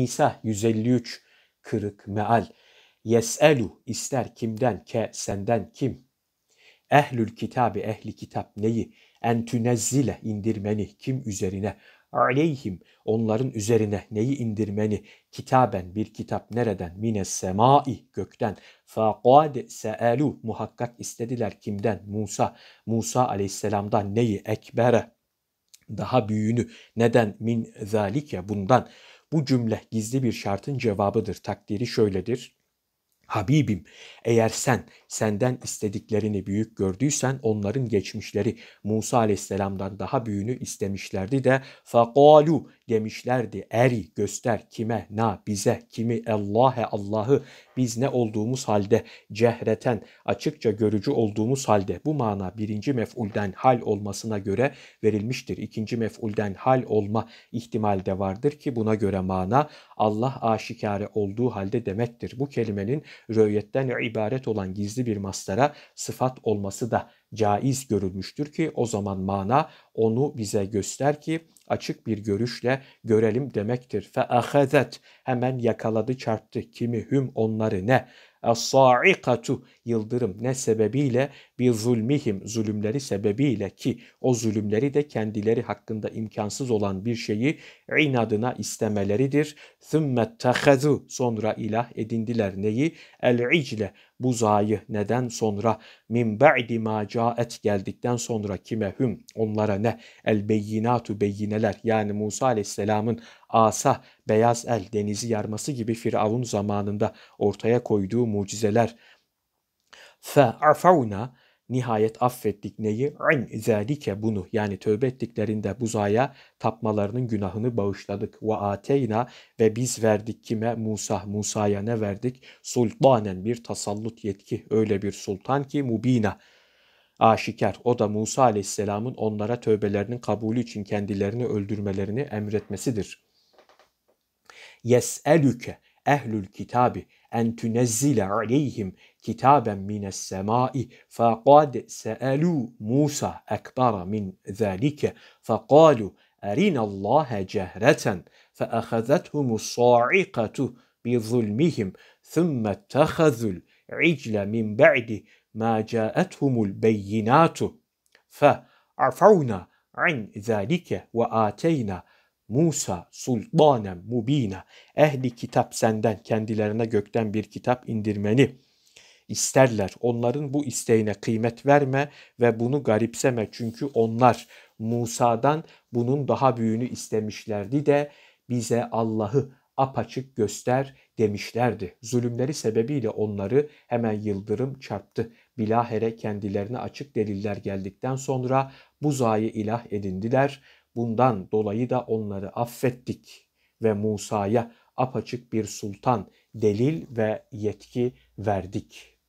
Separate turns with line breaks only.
Nisa 153 kırık meal. Yes'elu ister kimden ke senden kim? Ehlül kitabı ehli kitap neyi? En tünezzile indirmeni kim üzerine? Aleyhim onların üzerine neyi indirmeni? Kitaben bir kitap nereden? Mine semai gökten. Faqad seelu muhakkak istediler kimden? Musa. Musa aleyhisselamdan neyi? Ekbere daha büyüğünü neden min zalike bundan bu cümle gizli bir şartın cevabıdır. Takdiri şöyledir. Habibim eğer sen senden istediklerini büyük gördüysen onların geçmişleri Musa aleyhisselamdan daha büyüğünü istemişlerdi de fakalu demişlerdi. Eri göster kime na bize kimi Allah'e Allah'ı biz ne olduğumuz halde cehreten açıkça görücü olduğumuz halde bu mana birinci mef'ulden hal olmasına göre verilmiştir. İkinci mef'ulden hal olma ihtimali de vardır ki buna göre mana Allah aşikare olduğu halde demektir. Bu kelimenin röyetten ibaret olan gizli bir mastara sıfat olması da caiz görülmüştür ki o zaman mana onu bize göster ki açık bir görüşle görelim demektir. Fe ahazet hemen yakaladı çarptı kimi hüm onları ne Es-sa'ikatu yıldırım ne sebebiyle bir zulmihim zulümleri sebebiyle ki o zulümleri de kendileri hakkında imkansız olan bir şeyi inadına istemeleridir. Thumma tahazu sonra ilah edindiler neyi? El-icle buzayı neden sonra min ba'di ma caet geldikten sonra kime hüm onlara ne el beyinatu beyineler yani Musa aleyhisselamın asa beyaz el denizi yarması gibi Firavun zamanında ortaya koyduğu mucizeler. فَعَفَوْنَا Nihayet affettik neyi? İn zelike bunu yani tövbe ettiklerinde buzaya tapmalarının günahını bağışladık. Ve ateyna ve biz verdik kime? Musa. Musa'ya ne verdik? Sultanen bir tasallut yetki. Öyle bir sultan ki mubina aşikar. O da Musa aleyhisselamın onlara tövbelerinin kabulü için kendilerini öldürmelerini emretmesidir.'' يسألك أهل الكتاب أن تنزل عليهم كتابا من السماء فقد سألوا موسى أكبر من ذلك فقالوا أرنا الله جهرة فأخذتهم الصاعقة بظلمهم ثم اتخذوا العجل من بعد ما جاءتهم البينات فعفونا عن ذلك وآتينا Musa sultanen mubina ehli kitap senden kendilerine gökten bir kitap indirmeni isterler. Onların bu isteğine kıymet verme ve bunu garipseme çünkü onlar Musa'dan bunun daha büyüğünü istemişlerdi de bize Allah'ı apaçık göster demişlerdi. Zulümleri sebebiyle onları hemen yıldırım çarptı. Bilahere kendilerine açık deliller geldikten sonra bu zayi ilah edindiler. Bundan dolayı da onları affettik ve Musa'ya apaçık bir sultan, delil ve yetki verdik